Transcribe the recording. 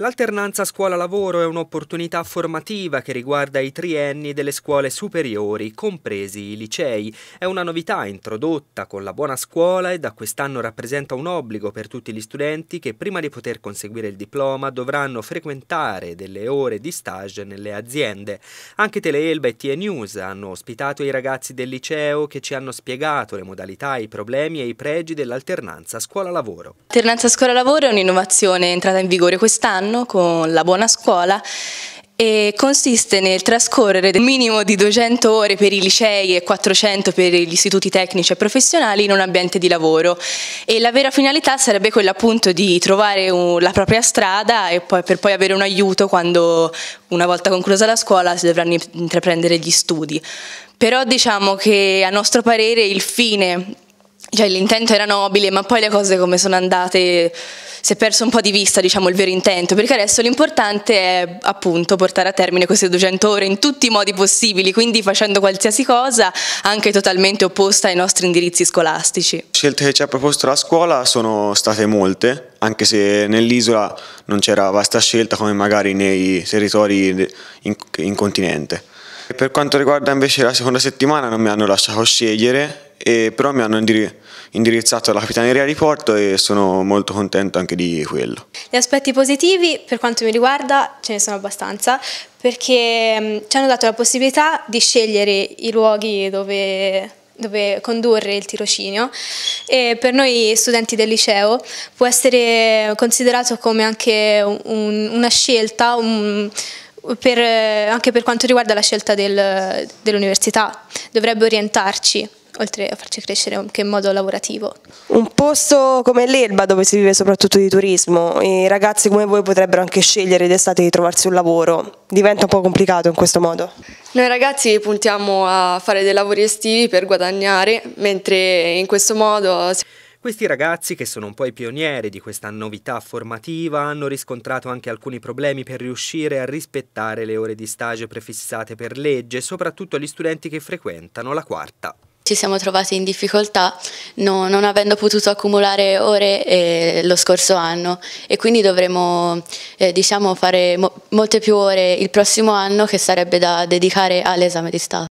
L'alternanza scuola-lavoro è un'opportunità formativa che riguarda i trienni delle scuole superiori, compresi i licei. È una novità introdotta con la buona scuola e da quest'anno rappresenta un obbligo per tutti gli studenti che prima di poter conseguire il diploma dovranno frequentare delle ore di stage nelle aziende. Anche Teleelba e TE News hanno ospitato i ragazzi del liceo che ci hanno spiegato le modalità, i problemi e i pregi dell'alternanza scuola-lavoro. L'alternanza scuola-lavoro è un'innovazione entrata in vigore quest'anno anno con la buona scuola e consiste nel trascorrere un minimo di 200 ore per i licei e 400 per gli istituti tecnici e professionali in un ambiente di lavoro e la vera finalità sarebbe quella appunto di trovare un, la propria strada e poi, per poi avere un aiuto quando una volta conclusa la scuola si dovranno intraprendere gli studi. Però diciamo che a nostro parere il fine cioè l'intento era nobile, ma poi le cose come sono andate si è perso un po' di vista, diciamo, il vero intento, perché adesso l'importante è appunto portare a termine queste 200 ore in tutti i modi possibili, quindi facendo qualsiasi cosa anche totalmente opposta ai nostri indirizzi scolastici. Le Scelte che ci ha proposto la scuola sono state molte, anche se nell'isola non c'era vasta scelta come magari nei territori in, in continente. per quanto riguarda invece la seconda settimana non mi hanno lasciato scegliere e però mi hanno indirizzato alla Capitaneria di Porto e sono molto contento anche di quello. Gli aspetti positivi per quanto mi riguarda ce ne sono abbastanza perché mm, ci hanno dato la possibilità di scegliere i luoghi dove dove condurre il tirocinio e per noi studenti del liceo può essere considerato come anche un, una scelta un, per, anche per quanto riguarda la scelta del, dell'università, dovrebbe orientarci oltre a farci crescere anche in modo lavorativo. Un posto come l'Elba dove si vive soprattutto di turismo, i ragazzi come voi potrebbero anche scegliere d'estate di trovarsi un lavoro, diventa un po' complicato in questo modo? Noi ragazzi puntiamo a fare dei lavori estivi per guadagnare, mentre in questo modo... Questi ragazzi, che sono un po' i pionieri di questa novità formativa, hanno riscontrato anche alcuni problemi per riuscire a rispettare le ore di stage prefissate per legge, soprattutto gli studenti che frequentano la quarta ci siamo trovati in difficoltà no, non avendo potuto accumulare ore eh, lo scorso anno e quindi dovremo eh, diciamo, fare mo molte più ore il prossimo anno che sarebbe da dedicare all'esame di Stato.